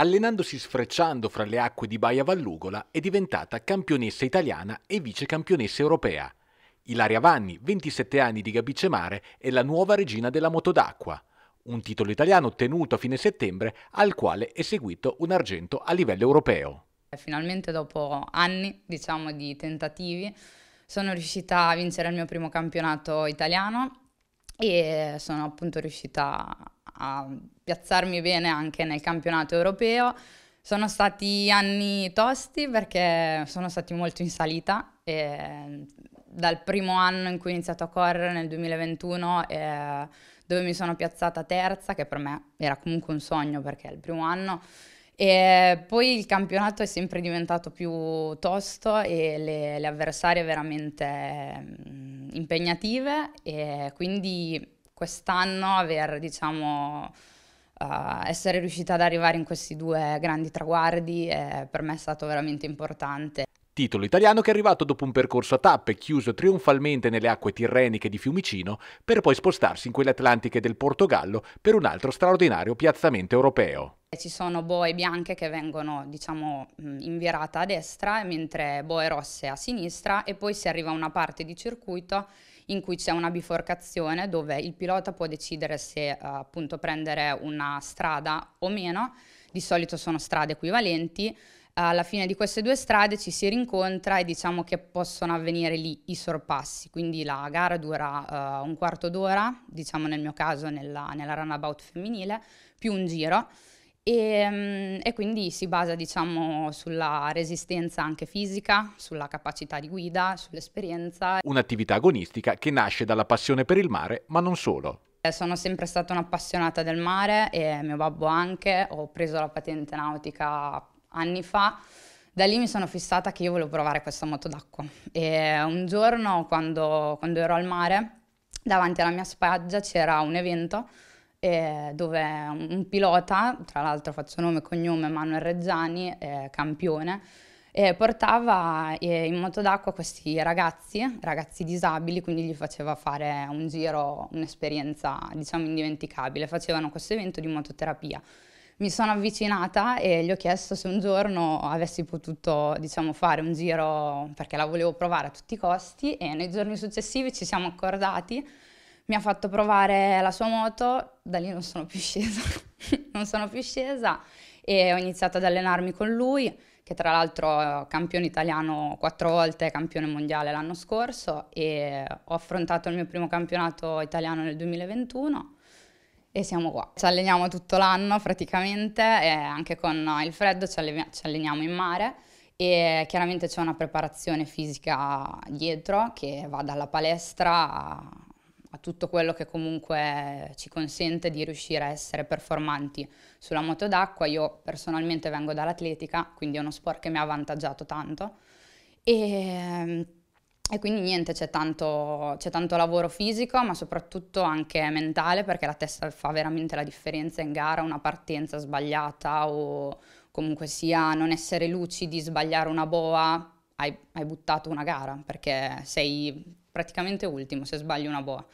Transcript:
Allenandosi sfrecciando fra le acque di Baia Vallugola è diventata campionessa italiana e vice campionessa europea. Ilaria Vanni, 27 anni di Gabicemare, è la nuova regina della moto d'acqua, un titolo italiano ottenuto a fine settembre al quale è seguito un argento a livello europeo. Finalmente dopo anni diciamo, di tentativi sono riuscita a vincere il mio primo campionato italiano e sono appunto riuscita a piazzarmi bene anche nel campionato europeo. Sono stati anni tosti perché sono stati molto in salita e dal primo anno in cui ho iniziato a correre nel 2021 eh, dove mi sono piazzata terza, che per me era comunque un sogno perché è il primo anno, e poi il campionato è sempre diventato più tosto e le, le avversarie veramente mm, impegnative e quindi quest'anno aver, diciamo, Uh, essere riuscita ad arrivare in questi due grandi traguardi eh, per me è stato veramente importante titolo italiano che è arrivato dopo un percorso a tappe chiuso trionfalmente nelle acque tirreniche di Fiumicino per poi spostarsi in quelle atlantiche del Portogallo per un altro straordinario piazzamento europeo. Ci sono boe bianche che vengono diciamo in a destra mentre boe rosse a sinistra e poi si arriva a una parte di circuito in cui c'è una biforcazione dove il pilota può decidere se eh, appunto prendere una strada o meno, di solito sono strade equivalenti alla fine di queste due strade ci si rincontra e diciamo che possono avvenire lì i sorpassi, quindi la gara dura uh, un quarto d'ora, diciamo nel mio caso nella, nella runabout femminile, più un giro. E, ehm, e, quindi si basa diciamo, sulla resistenza anche fisica, sulla capacità di guida, sull'esperienza. Un'attività agonistica che nasce dalla passione per il mare, ma non solo. Eh, sono sempre stata un'appassionata del mare e mio babbo anche, ho preso la patente nautica anni fa, da lì mi sono fissata che io volevo provare questa moto d'acqua. E un giorno, quando, quando ero al mare, davanti alla mia spiaggia c'era un evento eh, dove un pilota, tra l'altro faccio nome e cognome, Manuel Reggiani, eh, campione, eh, portava eh, in moto d'acqua questi ragazzi, ragazzi disabili, quindi gli faceva fare un giro, un'esperienza diciamo indimenticabile. Facevano questo evento di mototerapia mi sono avvicinata e gli ho chiesto se un giorno avessi potuto diciamo, fare un giro perché la volevo provare a tutti i costi e nei giorni successivi ci siamo accordati, mi ha fatto provare la sua moto, da lì non sono più scesa, non sono più scesa e ho iniziato ad allenarmi con lui che tra l'altro è campione italiano quattro volte, campione mondiale l'anno scorso e ho affrontato il mio primo campionato italiano nel 2021 e siamo qua. Ci alleniamo tutto l'anno praticamente, anche con eh, il freddo ci, alle- ci alleniamo in mare e chiaramente c'è una preparazione fisica dietro che va dalla palestra a, a, tutto quello che comunque ci consente di riuscire a essere performanti sulla moto d'acqua. Io personalmente vengo dall'atletica, quindi è uno sport che mi ha avvantaggiato tanto e e quindi niente, c'è tanto, c'è tanto, lavoro fisico, ma soprattutto anche mentale, perché la testa fa veramente la differenza in gara, una partenza sbagliata o comunque sia non essere lucidi, sbagliare una boa, hai, hai buttato una gara, perché sei praticamente ultimo se sbagli una boa.